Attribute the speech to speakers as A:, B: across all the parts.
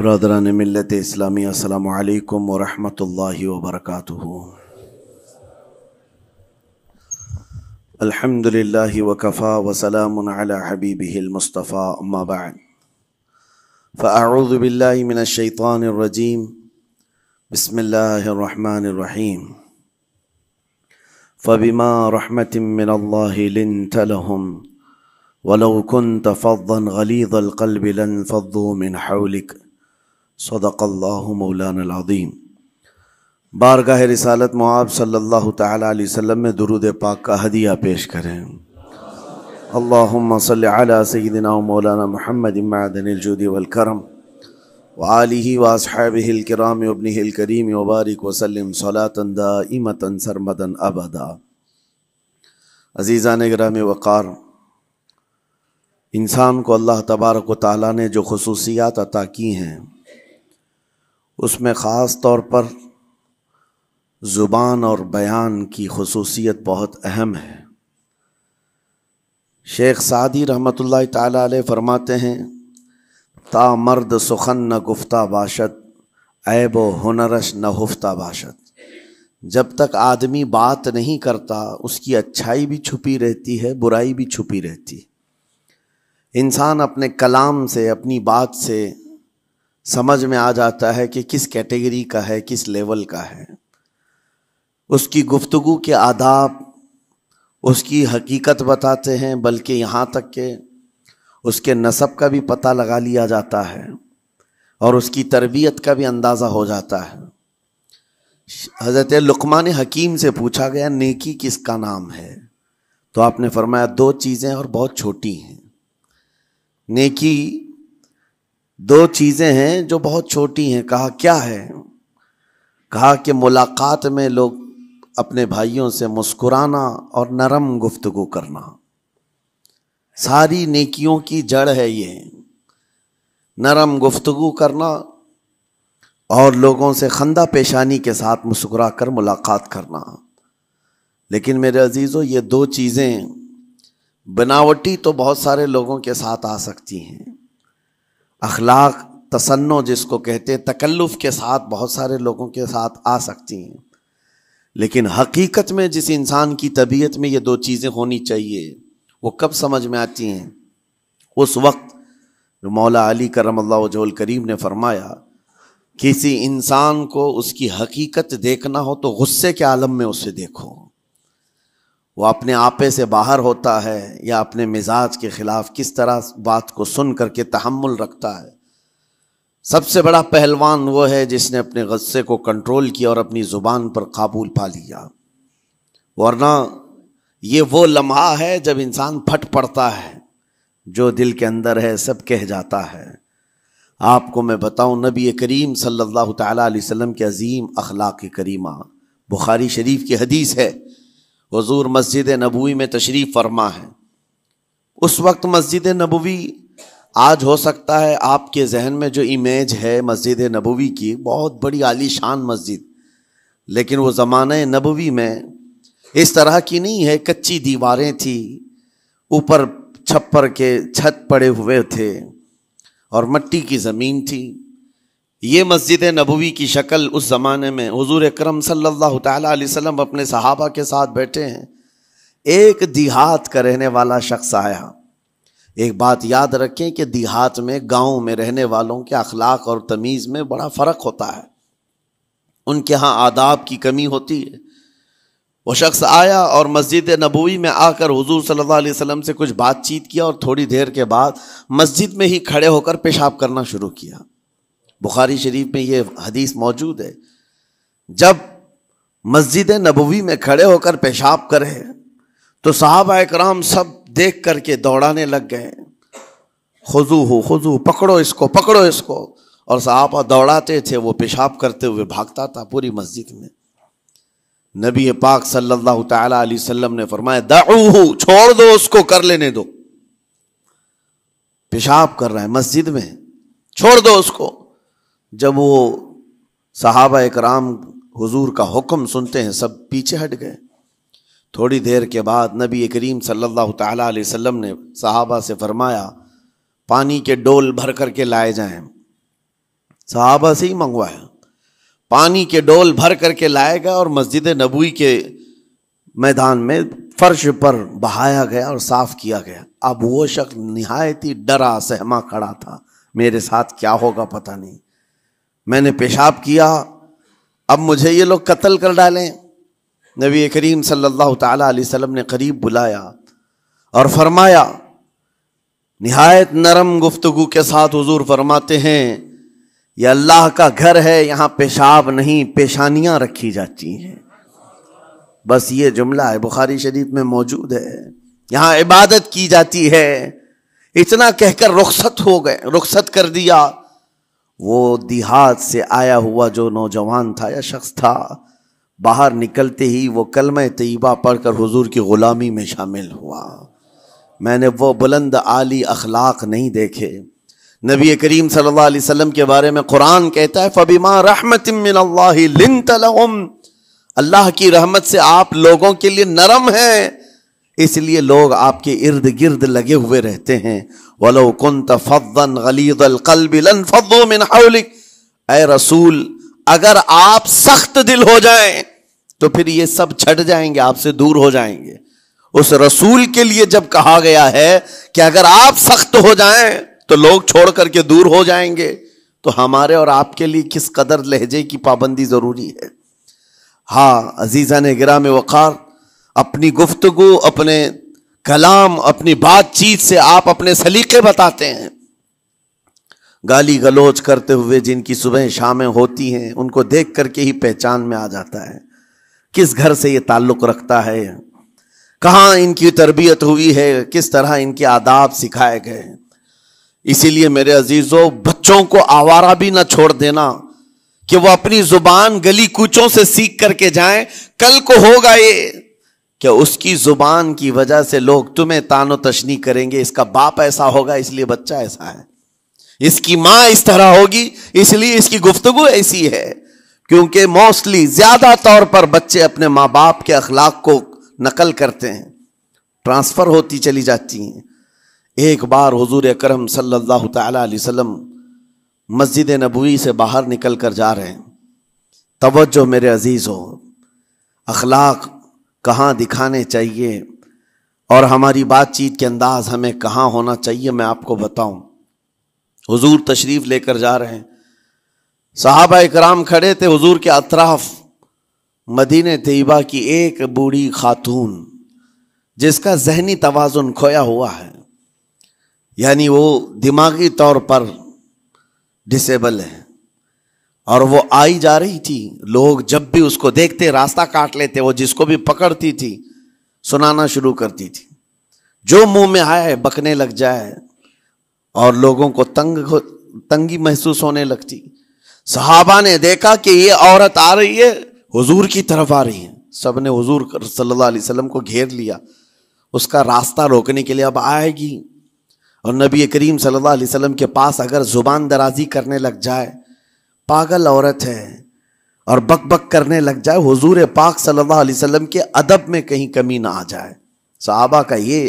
A: برادران ملت اسلامی السلام علیکم ورحمۃ اللہ وبرکاتہ الحمد لله وكفى وسلام على حبيبه المصطفى اما بعد فاعوذ بالله من الشيطان الرجيم بسم الله الرحمن الرحيم فبما رحمة من الله لنت لهم ولو كنت فظا غليظ القلب لانفضوا من حولك सदक़ल्लाउलानदीम बारगाह रसालत मुआब सल्लल्लाहु ताला अलैहि वसल्लम में दरुद पाक का हदिया पेश करें अल्लाहुम्मा सल्लि अला मौलाना मुहम्मद इमादनिलजुदी वलकरम वाली वासबिल कराम वबनिल करीम वबारक वसलम सलातन दाइमतन सरमदन अबदा अजीज़ान ग्राम वक़ार इंसान को अल्लाह तबारक ताली ने जो खसूसियात अता की हैं उसमें ख़ास तौर पर ज़ुबान और बयान की खसूसियत बहुत अहम है शेख सादी रहमत ताली फरमाते हैं ता मर्द सुखन न गुफ्ता बाशत ऐब हुनरश न हुफ्ता बाशत जब तक आदमी बात नहीं करता उसकी अच्छाई भी छुपी रहती है बुराई भी छुपी रहती इंसान अपने कलाम से अपनी बात से समझ में आ जाता है कि किस कैटेगरी का है किस लेवल का है उसकी गुफ्तगु के आदाब उसकी हकीकत बताते हैं बल्कि यहाँ तक के उसके नसब का भी पता लगा लिया जाता है और उसकी तरबियत का भी अंदाज़ा हो जाता है हज़रत लुकमान हकीम से पूछा गया नेकी किसका नाम है तो आपने फरमाया दो चीज़ें और बहुत छोटी हैं नेकी दो चीज़ें हैं जो बहुत छोटी हैं कहा क्या है कहा कि मुलाकात में लोग अपने भाइयों से मुस्कुराना और नरम गुफ्तगु करना सारी नेकियों की जड़ है ये नरम गुफ्तगु करना और लोगों से खंदा पेशानी के साथ मुस्कुरा कर मुलाकात करना लेकिन मेरे अजीज़ों ये दो चीज़ें बनावटी तो बहुत सारे लोगों के साथ आ सकती हैं अखलाक तसन्नो जिसको कहते हैं तकल्लुफ़ के साथ बहुत सारे लोगों के साथ आ सकती हैं लेकिन हकीकत में जिस इंसान की तबीयत में ये दो चीज़ें होनी चाहिए वो कब समझ में आती हैं उस वक्त मौला अली करम अल्लाह करीम ने फरमाया किसी इंसान को उसकी हकीकत देखना हो तो गुस्से के आलम में उसे देखो वो अपने आपे से बाहर होता है या अपने मिजाज के ख़िलाफ़ किस तरह बात को सुन करके तहमुल रखता है सबसे बड़ा पहलवान वो है जिसने अपने गस्से को कंट्रोल किया और अपनी ज़ुबान पर काबूल पा लिया वरना ये वो लम्हा है जब इंसान फट पड़ता है जो दिल के अंदर है सब कह जाता है आपको मैं बताऊं नबी करीम सल्लल्लाहु अलैहि वसल्लम के अजीम अखलाक करीमा बुखारी शरीफ की हदीस है हजूर मस्जिद नबूी में तशरीफ़ फरमा है उस वक्त मस्जिद नबवी आज हो सकता है आपके जहन में जो इमेज है मस्जिद नबवी की बहुत बड़ी आलीशान मस्जिद लेकिन वो ज़माने नबवी में इस तरह की नहीं है कच्ची दीवारें थी ऊपर छप्पर के छत पड़े हुए थे और मट्टी की ज़मीन थी ये मस्जिद नबवी की शक्ल उस ज़माने में हजूर करम सल्लल्लाहु अलैहि वसल्लम अपने सहाबा के साथ बैठे हैं एक देहात का रहने वाला शख्स आया एक बात याद रखें कि देहात में गांव में रहने वालों के अखलाक और तमीज़ में बड़ा फ़र्क होता है उनके यहाँ आदाब की कमी होती है वो शख्स आया और मस्जिद नबवी में आकर हुजूर सल्लल्लाहु अलैहि वसल्लम से कुछ बातचीत किया और थोड़ी देर के बाद मस्जिद में ही खड़े होकर पेशाब करना शुरू किया बुखारी शरीफ में ये हदीस मौजूद है जब मस्जिद नबवी में खड़े होकर पेशाब करे तो साहबा कराम सब देख करके दौड़ाने लग गए खुजू हो खुजू पकड़ो इसको पकड़ो इसको और साहबा दौड़ाते थे वो पेशाब करते हुए भागता था पूरी मस्जिद में नबी पाक सल्लल्लाहु अलैहि सल्लाम ने फरमाया दाऊ छोड़ दो उसको कर लेने दो पेशाब कर रहा है मस्जिद में छोड़ दो उसको जब वो सहाबा कराम हुजूर का हुक्म सुनते हैं सब पीछे हट गए थोड़ी देर के बाद नबी करीम सल्लल्लाहु अलैहि वसल्लम ने सहाबा से फरमाया पानी के डोल भर कर के लाए जाएं सहाबा से ही मंगवाया पानी के डोल भर करके लाया गया और मस्जिद नबूई के मैदान में फर्श पर बहाया गया और साफ किया गया अब वो शख्स नहायत ही डरा सहमा खड़ा था मेरे साथ क्या होगा पता नहीं मैंने पेशाब किया अब मुझे ये लोग कत्ल कर डालें नबी करीम सल्लल्लाहु अलैहि वसल्लम ने करीब बुलाया और फरमाया नहायत नरम गुफ्तगु के साथ हुजूर फरमाते हैं यह अल्लाह का घर है यहाँ पेशाब नहीं पेशानियाँ रखी जाती हैं बस ये जुमला है बुखारी शरीफ में मौजूद है यहाँ इबादत की जाती है इतना कहकर रुखसत हो गए रुखसत कर दिया वो देहात से आया हुआ जो नौजवान था या शख्स था बाहर निकलते ही वो कलम तयबा पढ़कर हुजूर की ग़ुलामी में शामिल हुआ मैंने वो बुलंद आली अखलाक नहीं देखे नबी करीम सल्लल्लाहु अलैहि वसल्लम के बारे में कुरान कहता है फ़बीमा रहमत अल्लाह की रहमत से आप लोगों के लिए नरम है इसलिए लोग आपके इर्द गिर्द लगे हुए रहते हैं वलो कुन तफन गलीदल ए रसूल अगर आप सख्त दिल हो जाए तो फिर ये सब छट जाएंगे आपसे दूर हो जाएंगे उस रसूल के लिए जब कहा गया है कि अगर आप सख्त हो जाएं तो लोग छोड़ करके दूर हो जाएंगे तो हमारे और आपके लिए किस कदर लहजे की पाबंदी जरूरी है हाँ अजीजा ने गिरा में वक़ार अपनी गुफ्तगु अपने कलाम अपनी बातचीत से आप अपने सलीके बताते हैं गाली गलोच करते हुए जिनकी सुबह शामें होती हैं उनको देख करके ही पहचान में आ जाता है किस घर से ये ताल्लुक़ रखता है कहाँ इनकी तरबियत हुई है किस तरह इनके आदाब सिखाए गए इसीलिए मेरे अजीज़ों बच्चों को आवारा भी ना छोड़ देना कि वो अपनी ज़ुबान गली कूचों से सीख करके जाएं कल को होगा ये क्या उसकी जुबान की वजह से लोग तुम्हें तानो तशनी करेंगे इसका बाप ऐसा होगा इसलिए बच्चा ऐसा है इसकी माँ इस तरह होगी इसलिए इसकी गुफ्तगु ऐसी है क्योंकि मोस्टली ज्यादा तौर पर बच्चे अपने माँ बाप के अखलाक को नकल करते हैं ट्रांसफर होती चली जाती हैं एक बार हजूर करम सल्लल्लाहु अलैहि वसल्लम मस्जिद नबूई से बाहर निकल कर जा रहे हैं तवज्जो मेरे अजीज़ हो अखलाक कहाँ दिखाने चाहिए और हमारी बातचीत के अंदाज हमें कहाँ होना चाहिए मैं आपको बताऊं हुजूर तशरीफ लेकर जा रहे हैं साहबा इकराम खड़े थे हुजूर के अतराफ मदीने तयबा की एक बूढ़ी खातून जिसका जहनी तोज़ुन खोया हुआ है यानी वो दिमागी तौर पर डिसेबल है और वो आई जा रही थी लोग जब भी उसको देखते रास्ता काट लेते वो जिसको भी पकड़ती थी सुनाना शुरू करती थी जो मुंह में आया है बकने लग जाए और लोगों को तंग तंगी महसूस होने लगती सहाबा ने देखा कि ये औरत आ रही है हुजूर की तरफ आ रही है सब ने हज़ूर सल्लल्लाहु अलैहि वसल्लम को घेर लिया उसका रास्ता रोकने के लिए अब आएगी और नबी करीम सल्लल्लाहु अलैहि वसल्लम के पास अगर ज़ुबान दराजी करने लग जाए पागल औरत है और बकबक बक करने लग जाए हुजूर पाक सल्लल्लाहु अलैहि वसल्लम के अदब में कहीं कमी ना आ जाए सहाबा का ये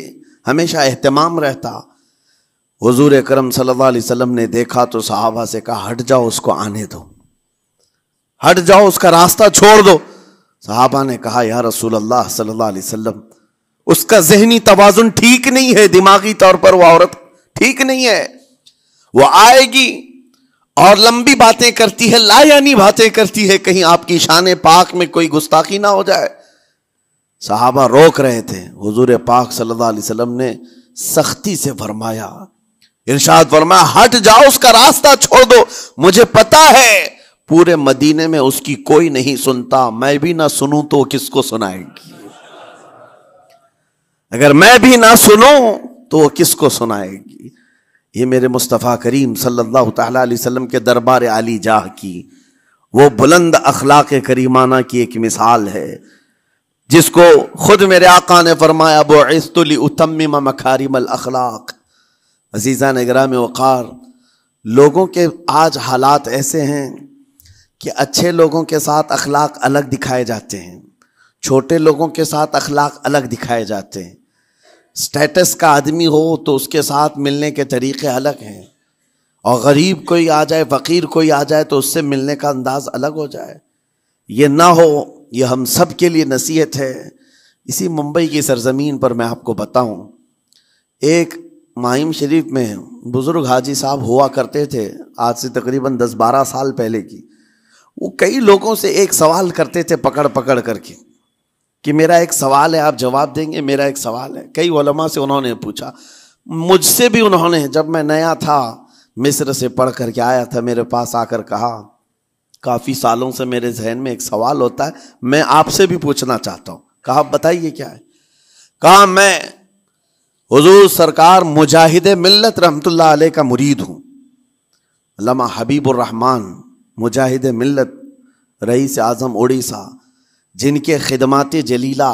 A: हमेशा अहतमाम रहता हुजूर करम सल्लल्लाहु अलैहि वसल्लम ने देखा तो सहाबा से कहा हट जाओ उसको आने दो हट जाओ उसका रास्ता छोड़ दो साहबा ने कहा यार रसूल अल्लाह सल्लल्लाहु अलैहि वसल्लम उसका जहनी तोज़ुन ठीक नहीं है दिमागी तौर पर वह औरत ठीक नहीं है वो आएगी और लंबी बातें करती है लायानी बातें करती है कहीं आपकी शान पाक में कोई गुस्ताखी ना हो जाए साहबा रोक रहे थे हजूर पाक सल्लल्लाहु अलैहि वसल्लम ने सख्ती से फरमाया इर्शाद फरमाया हट जाओ उसका रास्ता छोड़ दो मुझे पता है पूरे मदीने में उसकी कोई नहीं सुनता मैं भी ना सुनूं तो किसको सुनाएगी अगर मैं भी ना सुनूं तो वो किसको सुनाएगी ये मेरे मुस्तफ़ा करीम सल्लल्लाहु सल्ला वसम के दरबार आली जाह की वो बुलंद अखलाक करीमाना की एक मिसाल है जिसको खुद मेरे आका ने फरमाया बोस्तुली उत्तम मखारिमल अखलाक अजीज़ा नगरा में वक़ार लोगों के आज हालात ऐसे हैं कि अच्छे लोगों के साथ अखलाक अलग दिखाए जाते हैं छोटे लोगों के साथ अखलाक अलग दिखाए जाते हैं स्टेटस का आदमी हो तो उसके साथ मिलने के तरीके अलग हैं और गरीब कोई आ जाए फ़कीर कोई आ जाए तो उससे मिलने का अंदाज़ अलग हो जाए ये ना हो ये हम सब के लिए नसीहत है इसी मुंबई की सरजमीन पर मैं आपको बताऊं एक माहिम शरीफ में बुज़ुर्ग हाजी साहब हुआ करते थे आज से तकरीबन दस बारह साल पहले की वो कई लोगों से एक सवाल करते थे पकड़ पकड़ करके कि मेरा एक सवाल है आप जवाब देंगे मेरा एक सवाल है कई वलमा से उन्होंने पूछा मुझसे भी उन्होंने जब मैं नया था मिस्र से पढ़ करके आया था मेरे पास आकर कहा काफ़ी सालों से मेरे जहन में एक सवाल होता है मैं आपसे भी पूछना चाहता हूँ कहा बताइए क्या है कहा मैं हजूर सरकार मुजाहिद मिलत रहमतुल्ला आल का मुरीद हूँ लमा हबीबुररहमान मुजाहिद मिलत रईस आज़म उड़ीसा जिनके खिदमत जलीला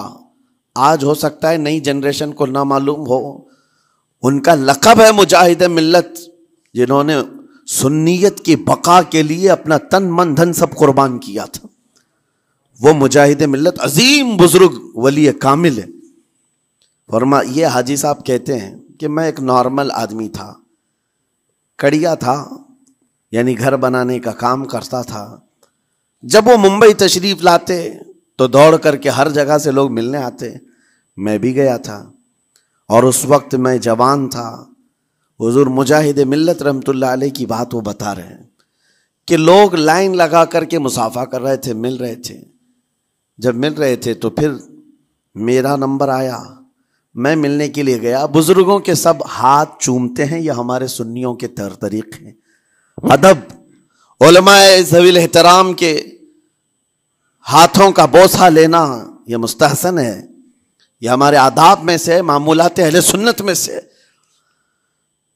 A: आज हो सकता है नई जनरेशन को ना मालूम हो उनका लकब है मुजाहिद मिल्लत जिन्होंने सुन्नीत की बका के लिए अपना तन मन धन सब कुर्बान किया था वो मुजाहिद मिल्लत अजीम बुजुर्ग वली कामिल है फरमा ये हाजी साहब कहते हैं कि मैं एक नॉर्मल आदमी था कड़िया था यानी घर बनाने का काम करता था जब वो मुंबई तशरीफ़ लाते तो दौड़ करके हर जगह से लोग मिलने आते मैं भी गया था और उस वक्त मैं जवान था हजूर मुजाहिद मिलत रहमतुल्ला आल की बात वो बता रहे हैं कि लोग लाइन लगा करके मुसाफा कर रहे थे मिल रहे थे जब मिल रहे थे तो फिर मेरा नंबर आया मैं मिलने के लिए गया बुजुर्गों के सब हाथ चूमते हैं यह हमारे सुन्नियों के तर तरीक हैं अदब ओलमाए जवील एहतराम के हाथों का बोसा लेना यह मुस्तहसन है यह हमारे आदाब में से मामूलात अहल सुन्नत में से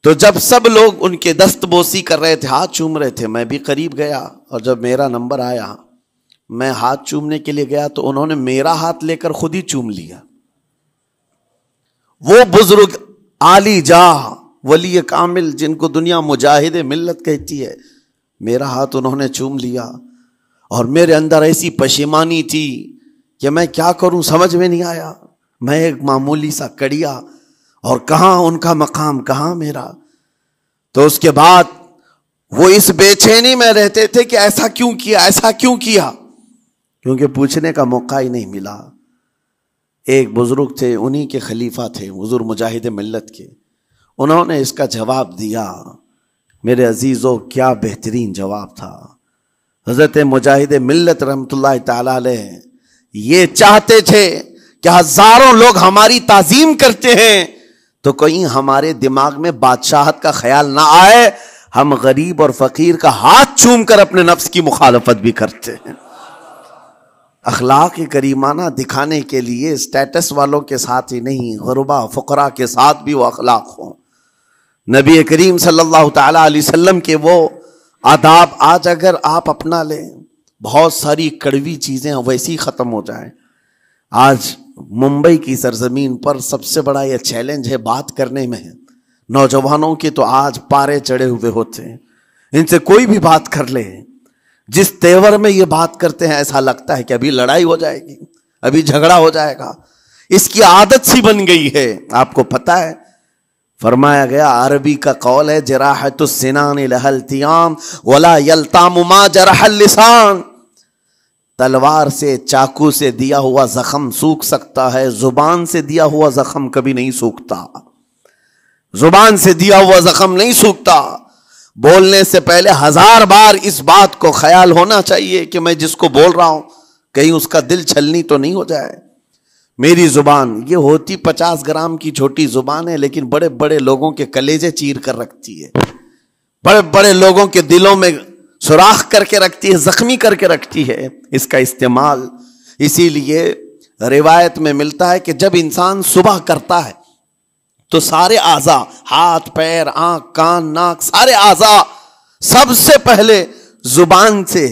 A: तो जब सब लोग उनके दस्त बोसी कर रहे थे हाथ चूम रहे थे मैं भी करीब गया और जब मेरा नंबर आया मैं हाथ चूमने के लिए गया तो उन्होंने मेरा हाथ लेकर खुद ही चूम लिया वो बुजुर्ग आली जाह वली कामिल जिनको दुनिया मुजाहिद मिल्लत कहती है मेरा हाथ उन्होंने चूम लिया और मेरे अंदर ऐसी पशेमानी थी कि मैं क्या करूं समझ में नहीं आया मैं एक मामूली सा कड़िया और कहाँ उनका मकाम कहाँ मेरा तो उसके बाद वो इस बेचैनी में रहते थे कि ऐसा क्यों किया ऐसा क्यों किया क्योंकि पूछने का मौका ही नहीं मिला एक बुजुर्ग थे उन्हीं के खलीफा थे बुजुर्ग मुजाहिद मिल्लत के उन्होंने इसका जवाब दिया मेरे अजीज़ों क्या बेहतरीन जवाब था हजरत मुजाहिद मिल्लत रहमतुल्लाह ताला ये चाहते थे कि हजारों लोग हमारी ताजीम करते हैं तो कहीं हमारे दिमाग में बादशाहत का ख्याल ना आए हम गरीब और फकीर का हाथ चूम कर अपने नफ्स की मुखालफत भी करते हैं अखलाक करीमाना दिखाने के लिए स्टेटस वालों के साथ ही नहीं गरबा फ़करा के साथ भी वो अखलाक हों नबी करीम सल्लल्लाहु अलैहि वसल्लम के वो आदाब आज अगर आप अपना लें बहुत सारी कड़वी चीज़ें वैसी ही ख़त्म हो जाए आज मुंबई की सरजमीन पर सबसे बड़ा यह चैलेंज है बात करने में नौजवानों के तो आज पारे चढ़े हुए होते हैं इनसे कोई भी बात कर ले जिस तेवर में ये बात करते हैं ऐसा लगता है कि अभी लड़ाई हो जाएगी अभी झगड़ा हो जाएगा इसकी आदत सी बन गई है आपको पता है फरमाया गया अरबी का कौल है जराहत लहल लहलतियाम वला यलतामा लिसान तलवार से चाकू से दिया हुआ जख्म सूख सकता है जुबान से दिया हुआ जख्म कभी नहीं सूखता जुबान से दिया हुआ जख्म नहीं सूखता बोलने से पहले हजार बार इस बात को ख्याल होना चाहिए कि मैं जिसको बोल रहा हूं कहीं उसका दिल छलनी तो नहीं हो जाए मेरी जुबान ये होती पचास ग्राम की छोटी जुबान है लेकिन बड़े बड़े लोगों के कलेजे चीर कर रखती है बड़े बड़े लोगों के दिलों में सुराख करके रखती है जख्मी करके रखती है इसका इस्तेमाल इसीलिए रिवायत में मिलता है कि जब इंसान सुबह करता है तो सारे आजा हाथ पैर आंख कान नाक सारे आजा सबसे पहले जुबान से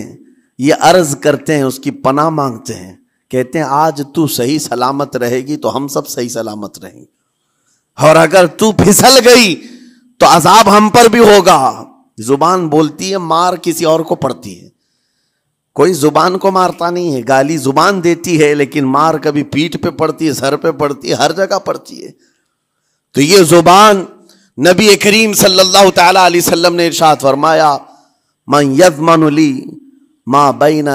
A: ये अर्ज करते हैं उसकी पना मांगते हैं कहते हैं आज तू सही सलामत रहेगी तो हम सब सही सलामत रहेंगे और अगर तू फिसल गई तो अजाब हम पर भी होगा जुबान बोलती है मार किसी और को पड़ती है कोई जुबान को मारता नहीं है गाली जुबान देती है लेकिन मार कभी पीठ पे पड़ती है सर पे पड़ती है हर जगह पड़ती है तो ये जुबान नबी करीम सल्लल्लाहु अलैहि वसल्लम ने इरशाद फरमाया मैं यजमन ली माँ बैन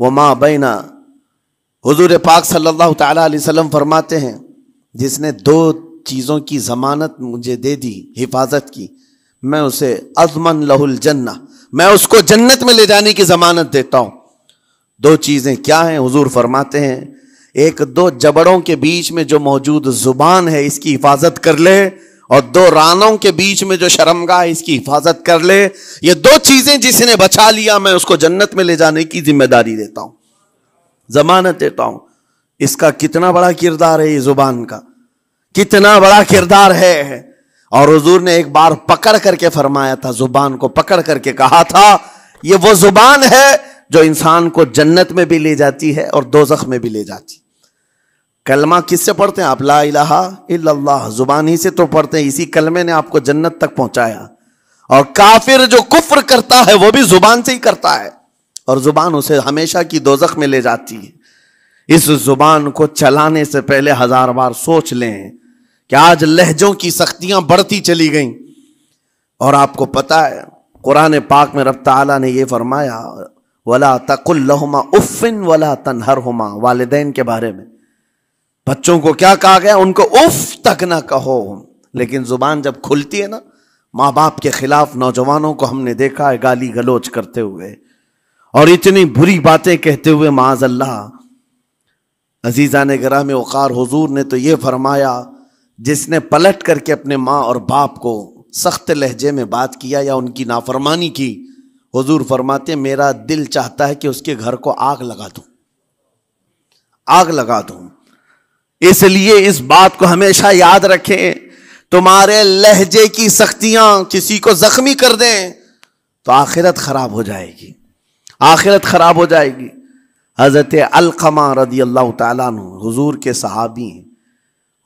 A: व माँ बैना हजूर पाक सल्लल्लाहु ताला फरमाते हैं जिसने दो चीज़ों की ज़मानत मुझे दे दी हिफाजत की मैं उसे अजमन लहुल जन्ना मैं उसको जन्नत में ले जाने की ज़मानत देता हूँ दो चीज़ें क्या हैं हुजूर फरमाते हैं एक दो जबड़ों के बीच में जो मौजूद ज़ुबान है इसकी हिफाजत कर ले और दो रानों के बीच में जो शर्मगा इसकी हिफाजत कर ले ये दो चीजें जिसने बचा लिया मैं उसको जन्नत में ले जाने की जिम्मेदारी देता हूं जमानत देता हूं इसका कितना बड़ा किरदार है ये जुबान का कितना बड़ा किरदार है और हजूर ने एक बार पकड़ करके फरमाया था जुबान को पकड़ करके कहा था ये वो जुबान है जो इंसान को जन्नत में भी ले जाती है और दो में भी ले जाती है कलमा किससे पढ़ते हैं आप ला इलाहा इल्लल्लाह जुबान ही से तो पढ़ते हैं इसी कलमे ने आपको जन्नत तक पहुंचाया और काफिर जो कुफ्र करता है वो भी जुबान से ही करता है और जुबान उसे हमेशा की दोजख में ले जाती है इस जुबान को चलाने से पहले हजार बार सोच लें कि आज लहजों की सख्तियां बढ़ती चली गई और आपको पता है कुरान पाक में रफ्ता ने यह फरमाया वला तकुल्लहुमा उफ़िन वला तनहर वालदेन के बारे में बच्चों को क्या कहा गया उनको उफ तक ना कहो लेकिन जुबान जब खुलती है ना माँ बाप के खिलाफ नौजवानों को हमने देखा है गाली गलोच करते हुए और इतनी बुरी बातें कहते हुए माज अल्लाह अजीजा ने ग्रह में वक़ार हजूर ने तो ये फरमाया जिसने पलट करके अपने माँ और बाप को सख्त लहजे में बात किया या उनकी नाफरमानी की हजूर फरमाते मेरा दिल चाहता है कि उसके घर को आग लगा दूं आग लगा दूं इसलिए इस बात को हमेशा याद रखें तुम्हारे लहजे की सख्तियां किसी को जख्मी कर दें तो आखिरत खराब हो जाएगी आखिरत खराब हो जाएगी हजरत अलकमा रदी अल्लाह तु हजूर के सहाबी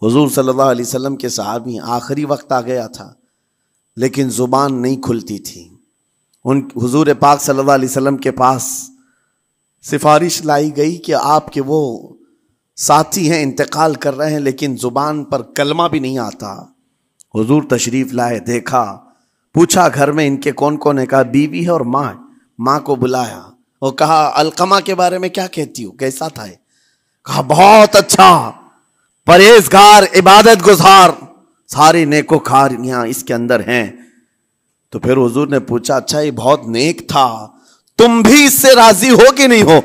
A: हजूर सल्लाम के सहाबी आखिरी वक्त आ गया था लेकिन ज़ुबान नहीं खुलती थी उन हजूर पाक सल्ला वसम के पास सिफारिश लाई गई कि आपके वो साथी हैं इंतकाल कर रहे हैं लेकिन ज़ुबान पर कलमा भी नहीं आता हुजूर तशरीफ़ लाए देखा पूछा घर में इनके कौन कौन है कहा बीवी है और माँ माँ को बुलाया और कहा अलकमा के बारे में क्या कहती हो कैसा था है? कहा बहुत अच्छा परहेजगार इबादत गुजार सारी खार यहां इसके अंदर हैं तो फिर हुजूर ने पूछा अच्छा ये बहुत नेक था तुम भी इससे राजी हो कि नहीं हो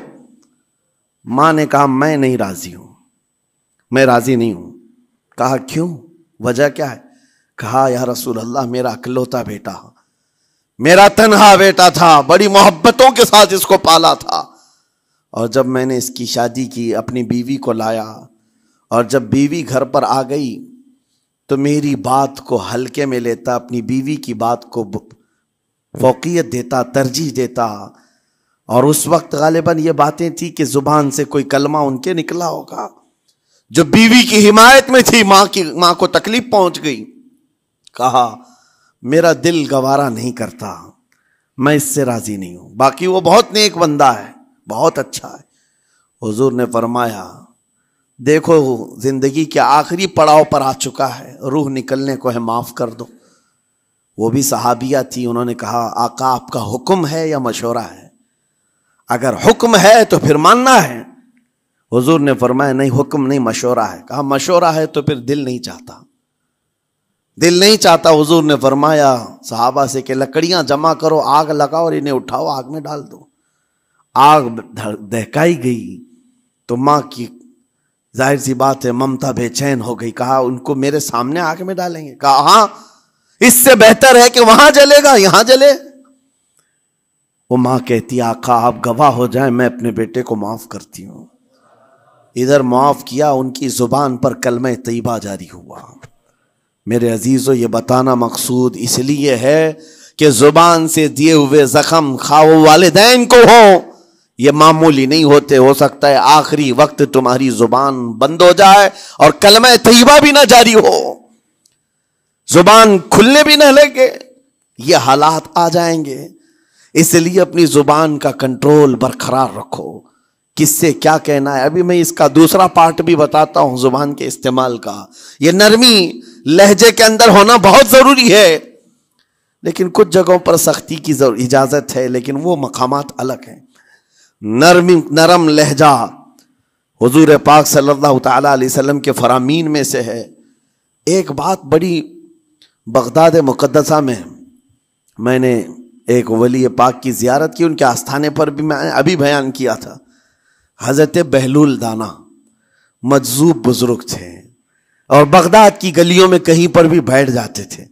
A: मां ने कहा मैं नहीं राजी हूं मैं राजी नहीं हूं कहा क्यों वजह क्या है कहा यार रसूल अल्लाह मेरा अकलौता बेटा मेरा तनहा बेटा था बड़ी मोहब्बतों के साथ इसको पाला था और जब मैंने इसकी शादी की अपनी बीवी को लाया और जब बीवी घर पर आ गई तो मेरी बात को हल्के में लेता अपनी बीवी की बात को फोकियत देता तरजीह देता और उस वक्त गालिबन ये बातें थी कि जुबान से कोई कलमा उनके निकला होगा जो बीवी की हिमायत में थी माँ की माँ को तकलीफ पहुंच गई कहा मेरा दिल गवारा नहीं करता मैं इससे राजी नहीं हूं बाकी वो बहुत नेक बंदा है बहुत अच्छा है हुजूर ने फरमाया देखो जिंदगी के आखिरी पड़ाव पर आ चुका है रूह निकलने को है माफ कर दो वो भी सहाबिया थी उन्होंने कहा आका आपका हुक्म है या मशोरा है अगर हुक्म है तो फिर मानना है हुजूर ने फरमाया नहीं हुक्म नहीं मशोरा है कहा मशोरा है तो फिर दिल नहीं चाहता दिल नहीं चाहता हुजूर ने फरमाया साहबा से कि लकड़ियां जमा करो आग लगाओ और इन्हें उठाओ आग में डाल दो आग दहकाई गई तो माँ की जाहिर सी बात है ममता बेचैन हो गई कहा उनको मेरे सामने आग में डालेंगे कहा हां इससे बेहतर है कि वहां जलेगा यहां जले वो माँ कहती आका आप गवाह हो जाए मैं अपने बेटे को माफ़ करती हूँ इधर माफ़ किया उनकी ज़ुबान पर कलम तयबा जारी हुआ मेरे अजीज़ों ये बताना मकसूद इसलिए है कि ज़ुबान से दिए हुए ज़ख़म खाओ वालदेन को हो ये मामूली नहीं होते हो सकता है आखिरी वक्त तुम्हारी ज़ुबान बंद हो जाए और कलम तयबा भी ना जारी हो ज़ुबान खुलने भी ना लगे ये हालात आ जाएंगे इसलिए अपनी जुबान का कंट्रोल बरकरार रखो किससे क्या कहना है अभी मैं इसका दूसरा पार्ट भी बताता हूं जुबान के इस्तेमाल का यह नरमी लहजे के अंदर होना बहुत जरूरी है लेकिन कुछ जगहों पर सख्ती की इजाजत है लेकिन वो मकाम अलग हैं नरमी नरम लहजा हजूर पाक सल्लल्लाहु सल्ला के फरामीन में से है एक बात बड़ी बगदाद मुकदसा में मैंने एक वली पाक की जियारत की उनके आस्थाने पर भी मैं अभी बयान किया था हज़रत बहलुल दाना मजजूब बुज़ुर्ग थे और बगदाद की गलियों में कहीं पर भी बैठ जाते थे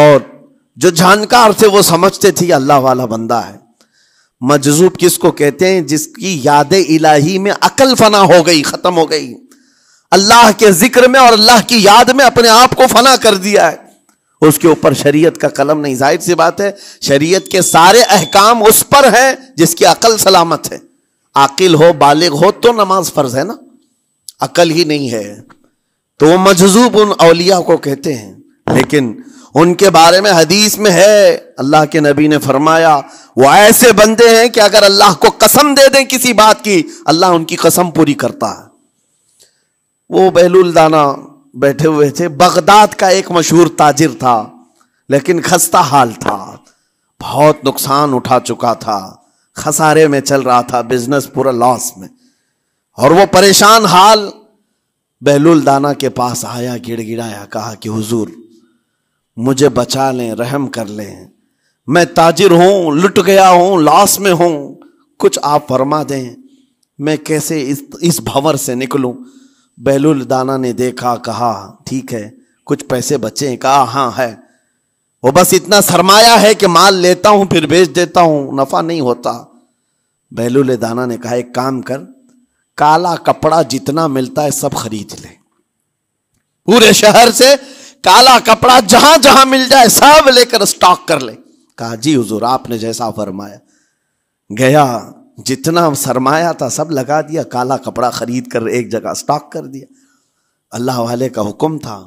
A: और जो जानकार थे वो समझते थे कि अल्लाह वाला बंदा है मजजूब किसको कहते हैं जिसकी याद इलाही में अकल फना हो गई ख़त्म हो गई अल्लाह के जिक्र में और अल्लाह की याद में अपने आप को फना कर दिया है उसके ऊपर शरीयत का कलम नहीं जाहिर सी बात है शरीयत के सारे अहकाम उस पर हैं जिसकी अकल सलामत है आकिल हो बालिग हो तो नमाज फर्ज है ना अकल ही नहीं है तो वो मजजूब उन अलिया को कहते हैं लेकिन उनके बारे में हदीस में है अल्लाह के नबी ने फरमाया वो ऐसे बंदे हैं कि अगर अल्लाह को कसम दे दें किसी बात की अल्लाह उनकी कसम पूरी करता है वो बहलुल दाना बैठे हुए थे बगदाद का एक मशहूर ताजिर था लेकिन खस्ता हाल था बहुत नुकसान उठा चुका था खसारे में चल रहा था बिजनेस पूरा लॉस में और वो परेशान हाल बहलुल दाना के पास आया गिड़गिड़ाया कहा कि हुजूर मुझे बचा लें रहम कर लें मैं ताजिर हूं लुट गया हूं लॉस में हूं कुछ आप फरमा दें मैं कैसे इस इस भंवर से निकलूं बहलुल दाना ने देखा कहा ठीक है कुछ पैसे बचे हैं कहा हाँ है वो बस इतना सरमाया है कि माल लेता हूं फिर बेच देता हूं नफा नहीं होता बहलुल दाना ने कहा एक काम कर काला कपड़ा जितना मिलता है सब खरीद ले पूरे शहर से काला कपड़ा जहां जहां मिल जाए सब लेकर स्टॉक कर ले कहा जी हुजूर आपने जैसा फरमाया गया जितना सरमाया था सब लगा दिया काला कपड़ा खरीद कर एक जगह स्टॉक कर दिया अल्लाह वाले का हुक्म था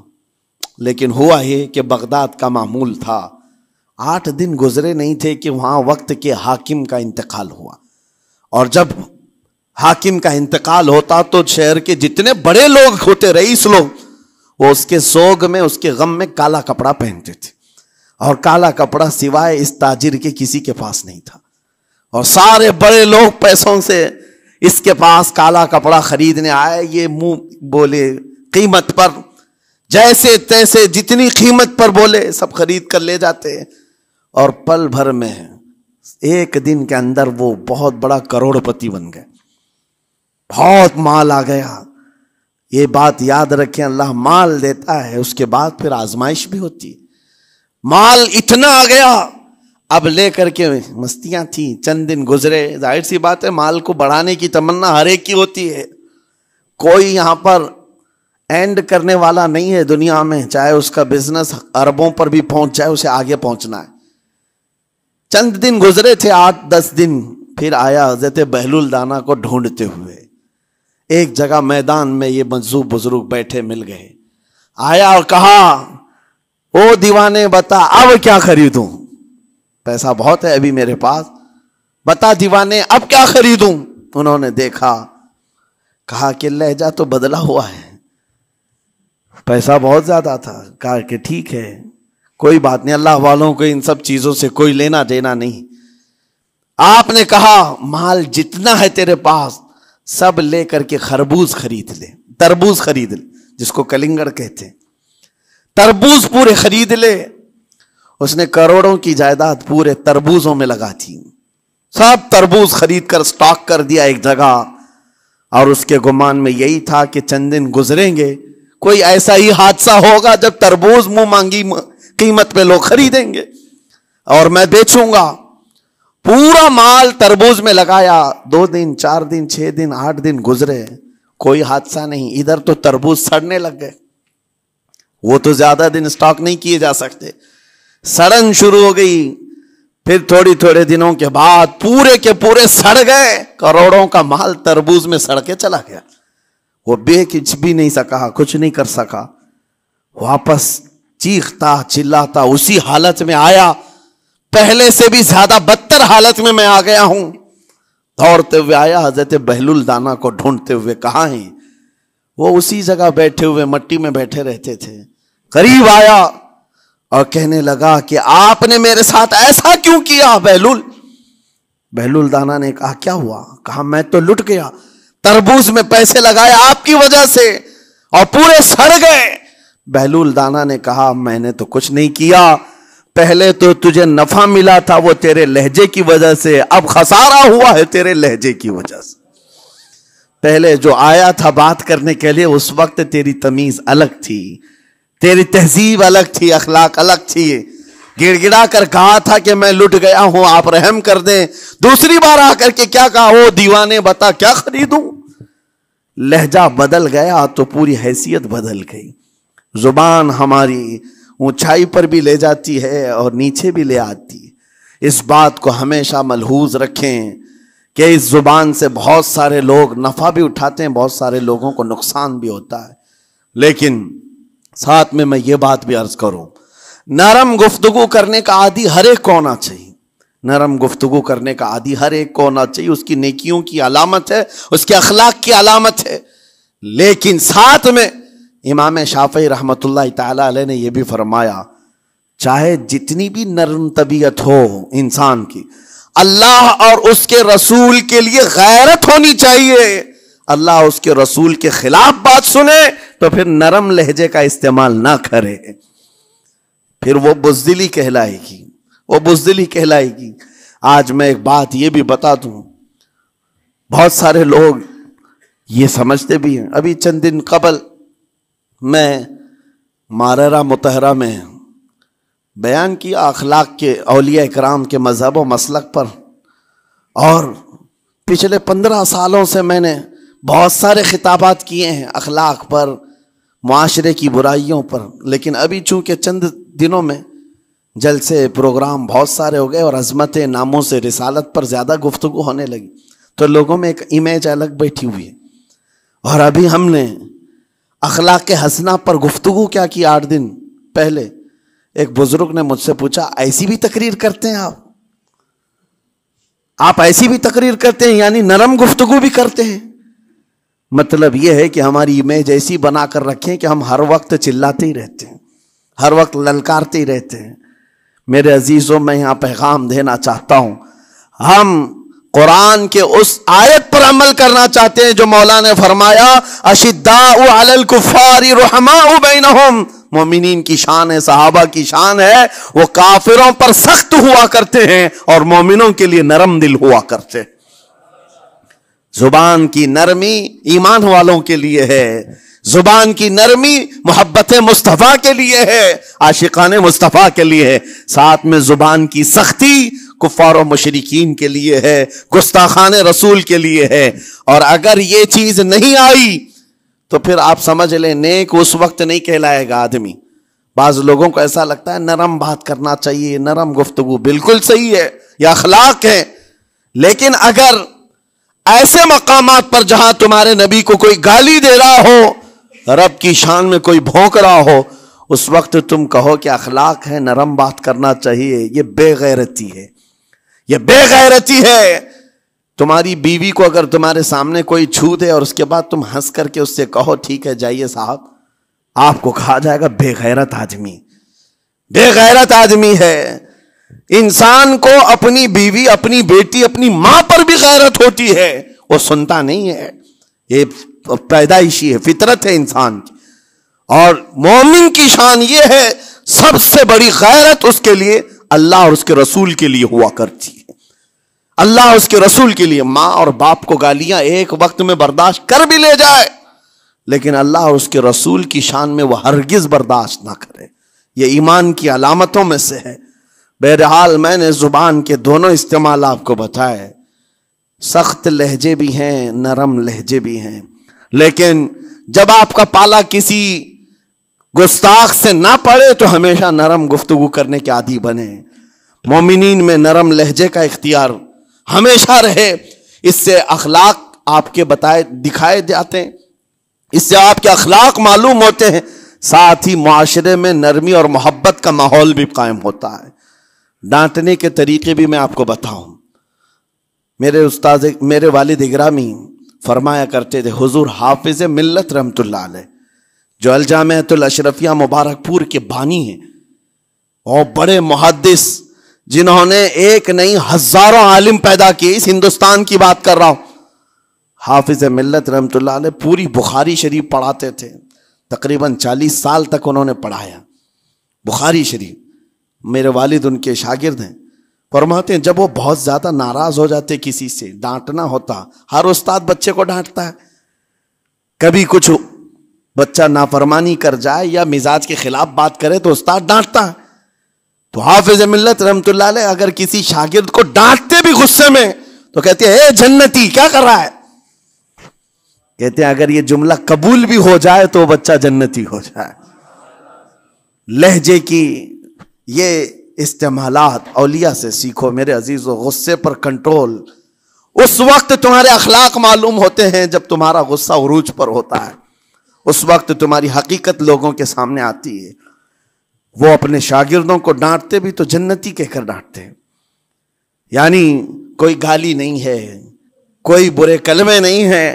A: लेकिन हुआ ये कि बगदाद का मामूल था आठ दिन गुजरे नहीं थे कि वहाँ वक्त के हाकिम का इंतकाल हुआ और जब हाकिम का इंतकाल होता तो शहर के जितने बड़े लोग होते रईस लोग वो उसके सोग में उसके गम में काला कपड़ा पहनते थे और काला कपड़ा सिवाय इस ताजिर के किसी के पास नहीं था और सारे बड़े लोग पैसों से इसके पास काला कपड़ा खरीदने आए ये मुंह बोले कीमत पर जैसे तैसे जितनी कीमत पर बोले सब खरीद कर ले जाते और पल भर में एक दिन के अंदर वो बहुत बड़ा करोड़पति बन गए बहुत माल आ गया ये बात याद रखें अल्लाह माल देता है उसके बाद फिर आजमाइश भी होती माल इतना आ गया अब ले करके मस्तियां थी चंद दिन गुजरे जाहिर सी बात है माल को बढ़ाने की तमन्ना हर एक की होती है कोई यहां पर एंड करने वाला नहीं है दुनिया में चाहे उसका बिजनेस अरबों पर भी पहुंच जाए उसे आगे पहुंचना है चंद दिन गुजरे थे आठ दस दिन फिर आया हजरत बहलुल दाना को ढूंढते हुए एक जगह मैदान में ये मंजूब बुजुर्ग बैठे मिल गए आया और कहा ओ दीवाने बता अब क्या खरीदूं पैसा बहुत है अभी मेरे पास बता दीवाने अब क्या खरीदूं उन्होंने देखा कहा कि लहजा तो बदला हुआ है पैसा बहुत ज्यादा था कहा कि ठीक है कोई बात नहीं अल्लाह वालों को इन सब चीजों से कोई लेना देना नहीं आपने कहा माल जितना है तेरे पास सब ले करके खरबूज खरीद ले तरबूज खरीद ले जिसको कलिंगड़ कहते हैं तरबूज पूरे खरीद ले उसने करोड़ों की जायदाद पूरे तरबूजों में लगा दी सब तरबूज खरीद कर स्टॉक कर दिया एक जगह और उसके गुमान में यही था कि चंद दिन गुजरेंगे कोई ऐसा ही हादसा होगा जब तरबूज मुंह मांगी कीमत पे लोग खरीदेंगे और मैं बेचूंगा पूरा माल तरबूज में लगाया दो दिन चार दिन छह दिन आठ दिन गुजरे कोई हादसा नहीं इधर तो तरबूज सड़ने लग गए वो तो ज्यादा दिन स्टॉक नहीं किए जा सकते सड़न शुरू हो गई फिर थोड़ी थोड़े दिनों के बाद पूरे के पूरे सड़ गए करोड़ों का माल तरबूज में सड़ के चला गया वो बेच भी नहीं सका कुछ नहीं कर सका वापस चीखता चिल्लाता उसी हालत में आया पहले से भी ज्यादा बदतर हालत में मैं आ गया हूं दौड़ते हुए आया हजरत बहलुल दाना को ढूंढते हुए कहा है वो उसी जगह बैठे हुए मट्टी में बैठे रहते थे करीब आया और कहने लगा कि आपने मेरे साथ ऐसा क्यों किया बहलूल बहलूल दाना ने कहा क्या हुआ कहा मैं तो लुट गया तरबूज में पैसे लगाए आपकी वजह से और पूरे सड़ गए बहलूल दाना ने कहा मैंने तो कुछ नहीं किया पहले तो तुझे नफा मिला था वो तेरे लहजे की वजह से अब खसारा हुआ है तेरे लहजे की वजह से पहले जो आया था बात करने के लिए उस वक्त तेरी तमीज अलग थी तेरी तहजीब अलग थी अखलाक अलग थी गिड़गिड़ा कर कहा था कि मैं लुट गया हूं आप रहम कर दें दूसरी बार आकर के क्या कहा वो दीवाने बता क्या खरीदूं लहजा बदल गया तो पूरी हैसियत बदल गई जुबान हमारी ऊंचाई पर भी ले जाती है और नीचे भी ले आती है इस बात को हमेशा मलहूज रखें कि इस जुबान से बहुत सारे लोग नफ़ा भी उठाते हैं बहुत सारे लोगों को नुकसान भी होता है लेकिन साथ में मैं ये बात भी अर्ज करूं नरम गुफ्तगु करने का आदि हर एक को होना चाहिए नरम गुफ्तगु करने का आदि हर एक को होना चाहिए उसकी नेकियों की अलामत है उसके अखलाक की अलामत है लेकिन साथ में इमाम शाफी रहमत ने यह भी फरमाया चाहे जितनी भी नरम तबीयत हो इंसान की अल्लाह और उसके रसूल के लिए गैरत होनी चाहिए अल्लाह उसके रसूल के खिलाफ बात सुने तो फिर नरम लहजे का इस्तेमाल ना करे फिर वो बुजदिली कहलाएगी वो बुजदिली कहलाएगी आज मैं एक बात ये भी बता दूं बहुत सारे लोग ये समझते भी हैं अभी चंद दिन कबल मैं मारा मुतहरा में बयान किया अखलाक के अलिया कराम के मजहब व मसलक पर और पिछले पंद्रह सालों से मैंने बहुत सारे खिताबात किए हैं अखलाक पर माशरे की बुराइयों पर लेकिन अभी चूँकि चंद दिनों में जलसे प्रोग्राम बहुत सारे हो गए और अजमत नामों से रिसालत पर ज़्यादा गुफ्तु होने लगी तो लोगों में एक इमेज अलग बैठी हुई है और अभी हमने अखलाक के हंसना पर गुफ्तु क्या की आठ दिन पहले एक बुज़ुर्ग ने मुझसे पूछा ऐसी भी तकरीर करते हैं आप आप ऐसी भी तकरीर करते हैं यानी नरम गुफ्तु भी करते हैं मतलब यह है कि हमारी इमेज ऐसी बनाकर रखें कि हम हर वक्त चिल्लाते ही रहते हैं हर वक्त ललकारते ही रहते हैं मेरे अजीज़ों मैं यहाँ पैगाम देना चाहता हूँ हम कुरान के उस आयत पर अमल करना चाहते हैं जो मौला ने फरमाया अशिदाफारहमाबैनहम मोमिन की शान है साहबा की शान है वो काफिरों पर सख्त हुआ करते हैं और मोमिनों के लिए नरम दिल हुआ करते हैं जुबान की नरमी ईमान वालों के लिए है जुबान की नरमी मोहब्बत मुस्तफ़ा के लिए है आशिकान मुस्तफ़ा के लिए है साथ में जुबान की सख्ती कुफार मशरकिन के लिए है गुस्ताखान रसूल के लिए है और अगर ये चीज नहीं आई तो फिर आप समझ लें नेक उस वक्त नहीं कहलाएगा आदमी बाज लोगों को ऐसा लगता है नरम बात करना चाहिए नरम गुफ्तगु बिल्कुल सही है या अखलाक है लेकिन अगर ऐसे मकाम पर जहां तुम्हारे नबी को कोई गाली दे रहा हो रब की शान में कोई भोंक रहा हो उस वक्त तुम कहो कि अखलाक है नरम बात करना चाहिए ये बेगैरती है ये बेगैरती है तुम्हारी बीवी को अगर तुम्हारे सामने कोई छू दे और उसके बाद तुम हंस करके उससे कहो ठीक है जाइए साहब आपको कहा जाएगा बेगैरत आदमी बेगैरत आदमी है इंसान को अपनी बीवी अपनी बेटी अपनी मां पर भी गैरत होती है वो सुनता नहीं है ये पैदाइशी है फितरत है इंसान की और मोमिन की शान ये है सबसे बड़ी गैरत उसके लिए अल्लाह और उसके रसूल के लिए हुआ करती है अल्लाह उसके रसूल के लिए माँ और बाप को गालियां एक वक्त में बर्दाश्त कर भी ले जाए लेकिन अल्लाह और उसके रसूल की शान में वह हरगिज बर्दाश्त ना करे यह ईमान की अलामतों में से है बहरहाल मैंने ज़ुबान के दोनों इस्तेमाल आपको बताए सख्त लहजे भी हैं नरम लहजे भी हैं लेकिन जब आपका पाला किसी गुस्ताख से ना पड़े तो हमेशा नरम गुफ्तगु करने के आदि बने मोमिन में नरम लहजे का इख्तियार हमेशा रहे इससे अखलाक आपके बताए दिखाए जाते हैं इससे आपके अखलाक मालूम होते हैं साथ ही माशरे में नरमी और मोहब्बत का माहौल भी कायम होता है डांटने के तरीके भी मैं आपको बताऊं मेरे उस्ताद मेरे वालिद इगरामी फरमाया करते थे हुजूर हाफिज मिल्लत रहमतुल्ला जो अलजामतुल अशरफिया मुबारकपुर के बानी हैं और बड़े मुहदस जिन्होंने एक नई हजारों आलिम पैदा किए इस हिंदुस्तान की बात कर रहा हूं हाफिज मिल्लत रहमतुल्ला पूरी बुखारी शरीफ पढ़ाते थे तकरीबन चालीस साल तक उन्होंने पढ़ाया बुखारी शरीफ मेरे वालिद उनके शागिर्द हैं फरमाते हैं जब वो बहुत ज़्यादा नाराज़ हो जाते किसी से डांटना होता हर उस्ताद बच्चे को डांटता है कभी कुछ बच्चा नाफरमानी कर जाए या मिजाज के खिलाफ बात करे तो उस्ताद डांटता है तो हाफिज मिल्लत रहमत अगर किसी शागिर्द को डांटते भी गुस्से में तो कहते हैं जन्नती क्या कर रहा है कहते हैं अगर ये जुमला कबूल भी हो जाए तो बच्चा जन्नती हो जाए लहजे की ये इस्तेमाल अलिया से सीखो मेरे अजीज़ गुस्से पर कंट्रोल उस वक्त तुम्हारे अखलाक मालूम होते हैं जब तुम्हारा गुस्सा उरूज पर होता है उस वक्त तुम्हारी हकीकत लोगों के सामने आती है वो अपने शागिर्दों को डांटते भी तो जन्नती कहकर डांटते हैं यानी कोई गाली नहीं है कोई बुरे कलमे नहीं है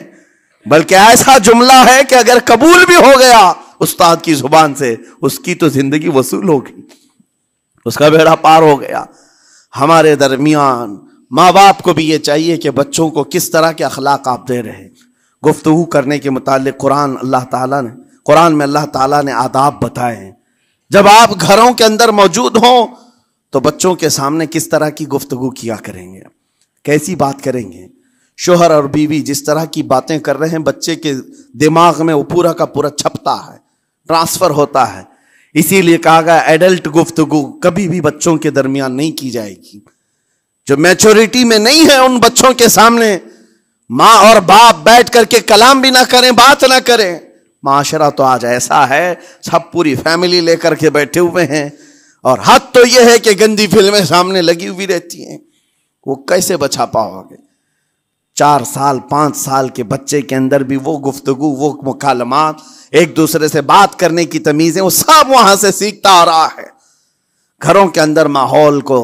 A: बल्कि ऐसा जुमला है कि अगर कबूल भी हो गया उस्ताद की जुबान से उसकी तो जिंदगी वसूल होगी उसका बेड़ा पार हो गया हमारे दरमियान माँ बाप को भी ये चाहिए कि बच्चों को किस तरह के अखलाक आप दे रहे हैं गुफ्तु करने के मुतालिक कुरान अल्लाह ताला ने कुरान में अल्लाह ताला ने आदाब बताए हैं जब आप घरों के अंदर मौजूद हों तो बच्चों के सामने किस तरह की गुफ्तु किया करेंगे कैसी बात करेंगे शोहर और बीवी जिस तरह की बातें कर रहे हैं बच्चे के दिमाग में वो पूरा का पूरा छपता है ट्रांसफ़र होता है इसीलिए कहा गया एडल्ट गुफ्तगु कभी भी बच्चों के दरमियान नहीं की जाएगी जो मैच्योरिटी में नहीं है उन बच्चों के सामने माँ और बाप बैठ करके कलाम भी ना करें बात ना करें माशरा तो आज ऐसा है सब पूरी फैमिली लेकर के बैठे हुए हैं और हद तो यह है कि गंदी फिल्में सामने लगी हुई रहती हैं वो कैसे बचा पाओगे चार साल पाँच साल के बच्चे के अंदर भी वो गुफ्तगु वो मुकालमात एक दूसरे से बात करने की तमीज़ें वो सब वहाँ से सीखता आ रहा है घरों के अंदर माहौल को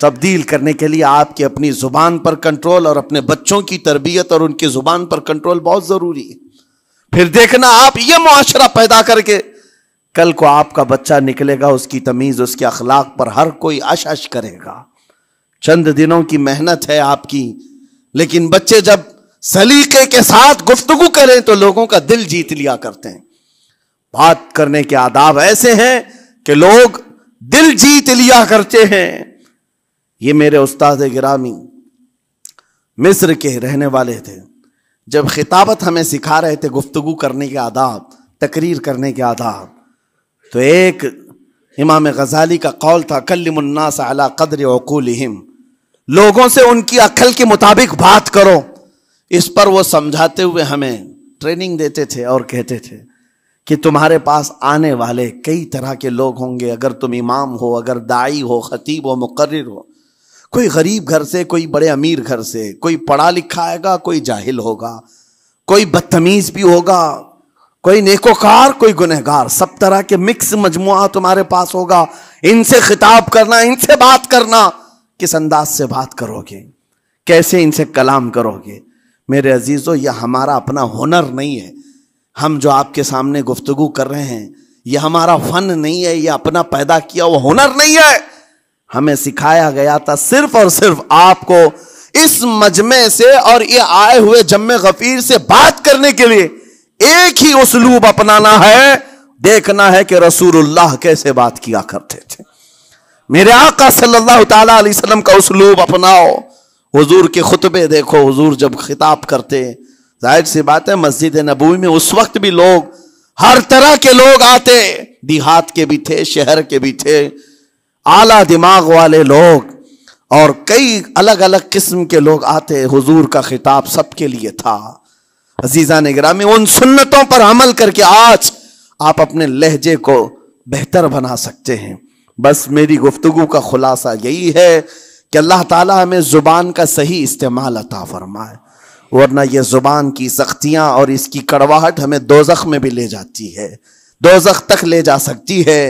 A: तब्दील करने के लिए आपकी अपनी ज़ुबान पर कंट्रोल और अपने बच्चों की तरबियत और उनकी ज़ुबान पर कंट्रोल बहुत ज़रूरी है फिर देखना आप ये मुआशरा पैदा करके कल को आपका बच्चा निकलेगा उसकी तमीज़ उसके अखलाक पर हर कोई अश अश करेगा चंद दिनों की मेहनत है आपकी लेकिन बच्चे जब सलीके के साथ गुफ्तगु करें तो लोगों का दिल जीत लिया करते हैं बात करने के आदाब ऐसे हैं कि लोग दिल जीत लिया करते हैं ये मेरे उस्ताद गिरामी मिस्र के रहने वाले थे जब खिताबत हमें सिखा रहे थे गुफ्तगु करने के आदाब तकरीर करने के आदाब तो एक इमाम गजाली का कौल था कल्लमन्नास अला कदर हिम लोगों से उनकी अकल के मुताबिक बात करो इस पर वो समझाते हुए हमें ट्रेनिंग देते थे और कहते थे कि तुम्हारे पास आने वाले कई तरह के लोग होंगे अगर तुम इमाम हो अगर दाई हो खतीब हो मुकर्र हो कोई गरीब घर से कोई बड़े अमीर घर से कोई पढ़ा लिखा आएगा कोई जाहिल होगा कोई बदतमीज भी होगा कोई नेकोकार कोई गुनहगार सब तरह के मिक्स मजमुआ तुम्हारे पास होगा इनसे खिताब करना इनसे बात करना किस अंदाज से बात करोगे कैसे इनसे कलाम करोगे मेरे अजीज़ो यह हमारा अपना हुनर नहीं है हम जो आपके सामने गुफ्तगु कर रहे हैं यह हमारा फन नहीं है यह अपना पैदा किया वो हुनर नहीं है हमें सिखाया गया था सिर्फ और सिर्फ आपको इस मजमे से और ये आए हुए जम्मे गफीर से बात करने के लिए एक ही उसलूब अपनाना है देखना है कि रसूलुल्लाह कैसे बात किया करते थे मेरे आका सल्लल्लाहु अलैहि वसल्लम का उसलूब अपनाओ हुजूर के खुतबे देखो हुजूर जब खिताब करते जाहिर सी बात है मस्जिद नबूई में उस वक्त भी लोग हर तरह के लोग आते देहात के भी थे शहर के भी थे आला दिमाग वाले लोग और कई अलग अलग किस्म के लोग आते हुजूर का खिताब सबके लिए था अजीजा ने उन सुन्नतों पर अमल करके आज आप अपने लहजे को बेहतर बना सकते हैं बस मेरी गुफ्तु का खुलासा यही है कि अल्लाह ताला हमें ज़ुबान का सही इस्तेमाल अता फरमाए वरना यह ज़ुबान की सख्तियाँ और इसकी कड़वाहट हमें दो में भी ले जाती है दो तक ले जा सकती है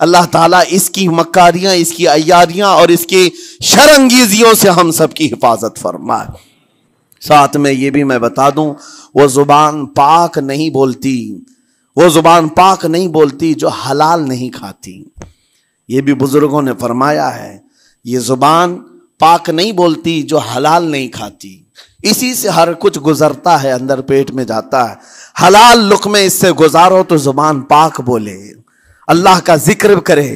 A: अल्लाह ताला इसकी मकारियाँ इसकी अयारियाँ और इसकी शरंगीजियों से हम सब की हिफाजत फरमाए साथ में ये भी मैं बता दूं वो ज़ुबान पाक नहीं बोलती वो ज़ुबान पाक नहीं बोलती जो हलाल नहीं खाती ये भी बुजुर्गों ने फरमाया है ये जुबान पाक नहीं बोलती जो हलाल नहीं खाती इसी से हर कुछ गुजरता है अंदर पेट में जाता है हलाल लुक में इससे गुजारो तो जुबान पाक बोले अल्लाह का जिक्र करे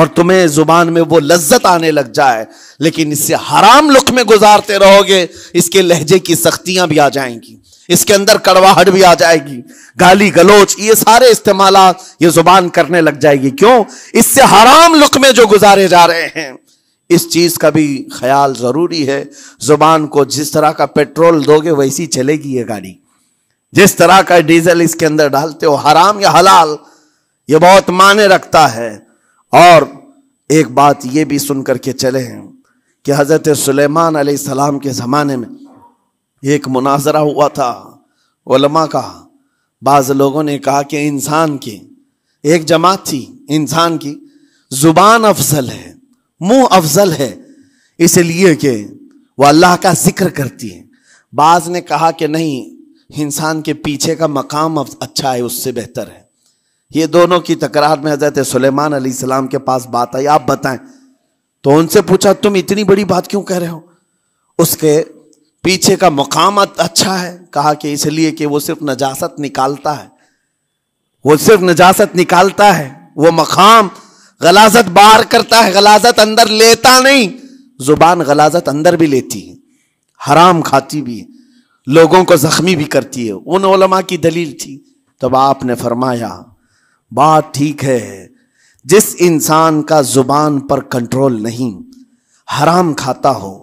A: और तुम्हें जुबान में वो लज्जत आने लग जाए लेकिन इससे हराम लुक में गुजारते रहोगे इसके लहजे की सख्तियां भी आ जाएंगी इसके अंदर कड़वाहट भी आ जाएगी गाली गलोच ये सारे इस्तेमाल ये जुबान करने लग जाएगी क्यों इससे हराम लुक में जो गुजारे जा रहे हैं इस चीज का भी ख्याल जरूरी है जुबान को जिस तरह का पेट्रोल दोगे वैसी चलेगी ये गाड़ी जिस तरह का डीजल इसके अंदर डालते हो हराम या हलाल ये बहुत माने रखता है और एक बात ये भी सुन करके चले हैं कि हज़रत सुलेमान सलाम के ज़माने में एक मुनाजरा हुआ था उलमा का बाज़ लोगों ने कहा कि इंसान की एक जमात थी इंसान की ज़ुबान अफजल है मुंह अफजल है इसलिए कि वो अल्लाह का जिक्र करती है बाज़ ने कहा कि नहीं इंसान के पीछे का मकाम अच्छा है उससे बेहतर है ये दोनों की तकरार में हजरत सुलेमान अली सलाम के पास बात आई आप बताएं तो उनसे पूछा तुम इतनी बड़ी बात क्यों कह रहे हो उसके पीछे का मुकाम अच्छा है कहा कि इसलिए कि वो सिर्फ नजासत निकालता है वो सिर्फ नजासत निकालता है वो मकाम गलाजत बाहर करता है गलाजत अंदर लेता नहीं जुबान गलाजत अंदर भी लेती है हराम खाती भी है लोगों को जख्मी भी करती है उन उनमा की दलील थी तब आपने फरमाया बात ठीक है जिस इंसान का जुबान पर कंट्रोल नहीं हराम खाता हो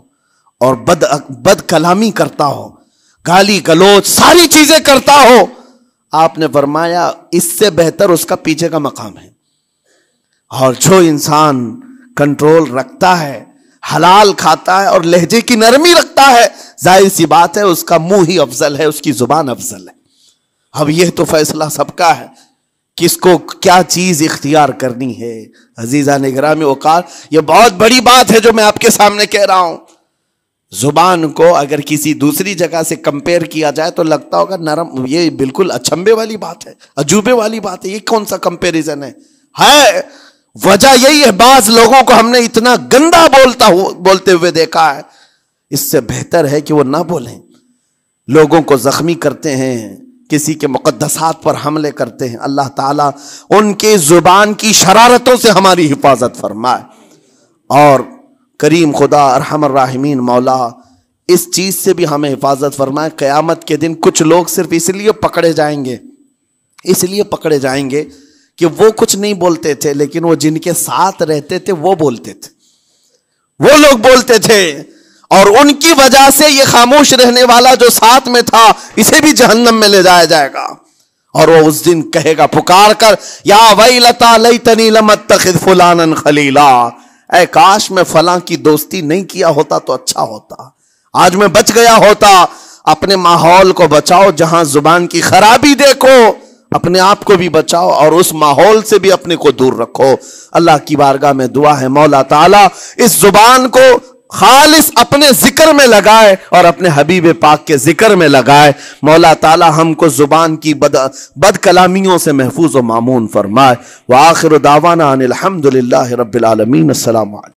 A: और बद बद कलामी करता हो गाली गलोच सारी चीजें करता हो आपने फरमाया इससे बेहतर उसका पीछे का मकाम है और जो इंसान कंट्रोल रखता है हलाल खाता है और लहजे की नरमी रखता है जाहिर सी बात है उसका मुंह ही अफजल है उसकी जुबान अफजल है अब यह तो फैसला सबका है किसको क्या चीज इख्तियार करनी है अजीजा निगरा में यह बहुत बड़ी बात है जो मैं आपके सामने कह रहा हूं जुबान को अगर किसी दूसरी जगह से कंपेयर किया जाए तो लगता होगा नरम ये बिल्कुल अचंबे वाली बात है अजूबे वाली बात है ये कौन सा कंपेरिजन है है वजह यही है बाज लोगों को हमने इतना गंदा बोलता हु, बोलते हुए देखा है इससे बेहतर है कि वो ना बोलें लोगों को जख्मी करते हैं किसी के मुकदसात पर हमले करते हैं अल्लाह ताला उनके ज़ुबान की शरारतों से हमारी हिफाजत फरमाए और करीम खुदा अरहमर राहमीन मौला इस चीज़ से भी हमें हिफाजत फरमाए क़यामत के दिन कुछ लोग सिर्फ इसलिए पकड़े जाएंगे इसलिए पकड़े जाएंगे कि वो कुछ नहीं बोलते थे लेकिन वो जिनके साथ रहते थे वो बोलते थे वो लोग बोलते थे और उनकी वजह से ये खामोश रहने वाला जो साथ में था इसे भी जहन्नम में ले जाया जाएगा और वो उस दिन कहेगा पुकार कर या वही लता लई तनी लमत तखिद फुलानन खलीला ऐ काश मैं फला की दोस्ती नहीं किया होता तो अच्छा होता आज मैं बच गया होता अपने माहौल को बचाओ जहां जुबान की खराबी देखो अपने आप को भी बचाओ और उस माहौल से भी अपने को दूर रखो अल्लाह की बारगाह में दुआ है मौला ताला इस जुबान को खालिस अपने जिक्र में लगाए और अपने हबीब पाक के जिक्र में लगाए मौला ताला हमको जुबान की बद कलामियों से महफूज व मामून फरमाए व आखिर दावाना अनिलहमदिल्ला रबालमीन असल